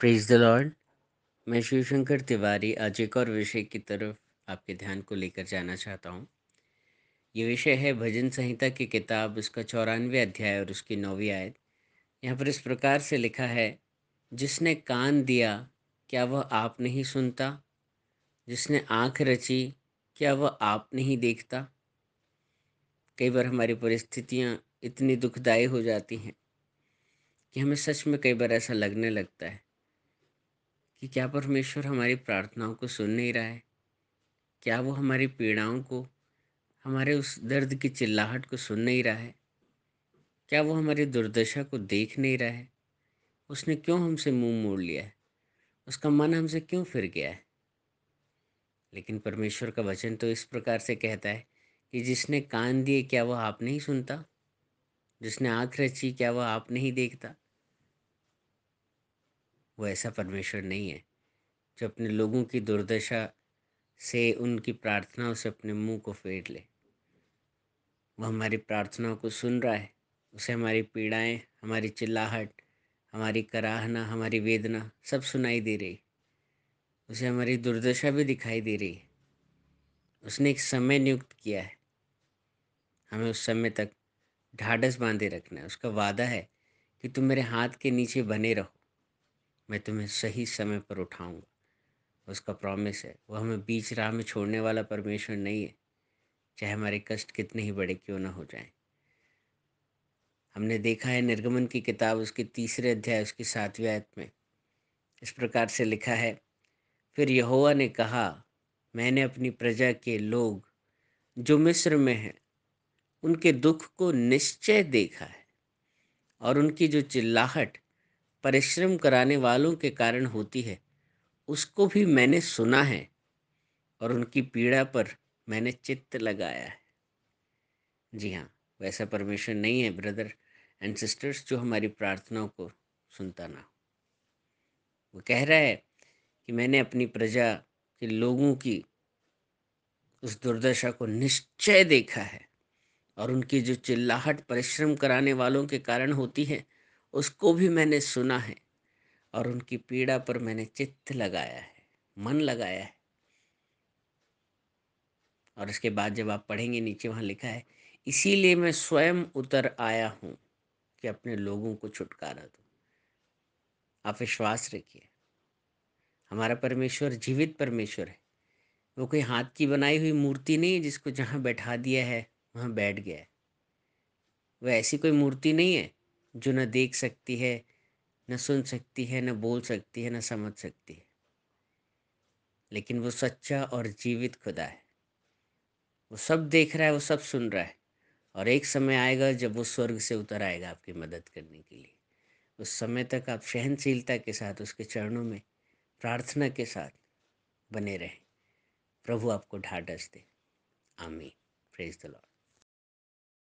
praise the Lord मैं शिवशंकर तिवारी आज एक और विषय की तरफ आपके ध्यान को लेकर जाना चाहता हूँ ये विषय है भजन संहिता की किताब उसका चौरानवे अध्याय और उसकी नौवीं आयत यहाँ पर इस प्रकार से लिखा है जिसने कान दिया क्या वह आप नहीं सुनता जिसने आँख रची क्या वह आप नहीं देखता कई बार हमारी परिस्थितियाँ इतनी दुखदायी हो जाती हैं कि हमें सच में कई बार ऐसा लगने लगता है कि क्या परमेश्वर हमारी प्रार्थनाओं को सुन नहीं रहा है क्या वो हमारी पीड़ाओं को हमारे उस दर्द की चिल्लाहट को सुन नहीं रहा है क्या वो हमारी दुर्दशा को देख नहीं रहा है उसने क्यों हमसे मुंह मोड़ लिया है उसका मन हमसे क्यों फिर गया है लेकिन परमेश्वर का वचन तो इस प्रकार से कहता है कि जिसने कान दिए क्या वह आप नहीं सुनता जिसने आँख रची क्या वह आप नहीं देखता वो ऐसा परमेश्वर नहीं है जो अपने लोगों की दुर्दशा से उनकी प्रार्थनाओं से अपने मुंह को फेर ले वो हमारी प्रार्थनाओं को सुन रहा है उसे हमारी पीड़ाएं हमारी चिल्लाहट हमारी कराहना हमारी वेदना सब सुनाई दे रही उसे हमारी दुर्दशा भी दिखाई दे रही है उसने एक समय नियुक्त किया है हमें उस समय तक ढाढ़स बांधे रखना है उसका वादा है कि तुम मेरे हाथ के नीचे बने रहो मैं तुम्हें सही समय पर उठाऊंगा उसका प्रॉमिस है वह हमें बीच राह में छोड़ने वाला परमेश्वर नहीं है चाहे हमारे कष्ट कितने ही बड़े क्यों ना हो जाएं हमने देखा है निर्गमन की किताब उसके तीसरे अध्याय उसकी सातवें आयत में इस प्रकार से लिखा है फिर यहोवा ने कहा मैंने अपनी प्रजा के लोग जो मिस्र में हैं उनके दुख को निश्चय देखा है और उनकी जो चिल्लाहट परिश्रम कराने वालों के कारण होती है उसको भी मैंने सुना है और उनकी पीड़ा पर मैंने चित्त लगाया है जी हाँ वैसा परमेश्वर नहीं है ब्रदर एंड सिस्टर्स जो हमारी प्रार्थनाओं को सुनता ना वो कह रहा है कि मैंने अपनी प्रजा के लोगों की उस दुर्दशा को निश्चय देखा है और उनकी जो चिल्लाहट परिश्रम कराने वालों के कारण होती है उसको भी मैंने सुना है और उनकी पीड़ा पर मैंने चित्त लगाया है मन लगाया है और इसके बाद जब आप पढ़ेंगे नीचे वहाँ लिखा है इसीलिए मैं स्वयं उतर आया हूँ कि अपने लोगों को छुटकारा दूँ आप विश्वास रखिए हमारा परमेश्वर जीवित परमेश्वर है वो कोई हाथ की बनाई हुई मूर्ति नहीं है जिसको जहाँ बैठा दिया है वहाँ बैठ गया है वह ऐसी कोई मूर्ति नहीं है जो न देख सकती है न सुन सकती है न बोल सकती है न समझ सकती है लेकिन वो सच्चा और जीवित खुदा है वो सब देख रहा है वो सब सुन रहा है और एक समय आएगा जब वो स्वर्ग से उतर आएगा आपकी मदद करने के लिए उस समय तक आप सहनशीलता के साथ उसके चरणों में प्रार्थना के साथ बने रहें प्रभु आपको ढाढ़स दे आमीन प्रेज द लॉर्ड